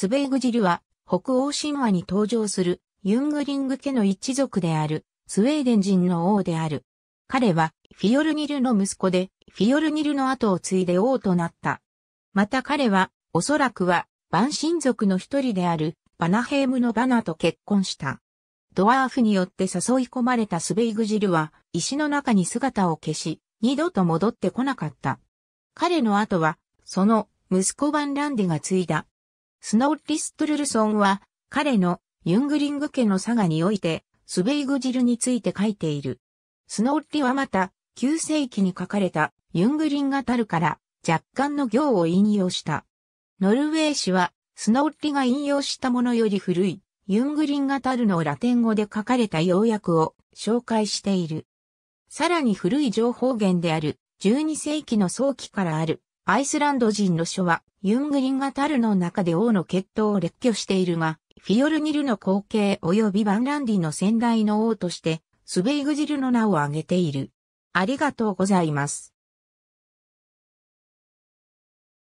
スベーグジルは、北欧神話に登場する、ユングリング家の一族である、スウェーデン人の王である。彼は、フィヨルニルの息子で、フィヨルニルの後を継いで王となった。また彼は、おそらくは、万神族の一人である、バナヘームのバナと結婚した。ドワーフによって誘い込まれたスベイグジルは、石の中に姿を消し、二度と戻ってこなかった。彼の後は、その、息子バンランディが継いだ。スノーリストルルソンは、彼のユングリング家の佐賀において、スベイグジルについて書いている。スノーリはまた、9世紀に書かれたユングリンガタルから若干の行を引用した。ノルウェー氏は、スノーリが引用したものより古い、ユングリンガタルのラテン語で書かれた要約を紹介している。さらに古い情報源である12世紀の早期からあるアイスランド人の書は、ユングリンがタルの中で王の血統を列挙しているが、フィヨルニルの後継及びバンランディの先代の王として、スベイグジルの名を挙げている。ありがとうございます。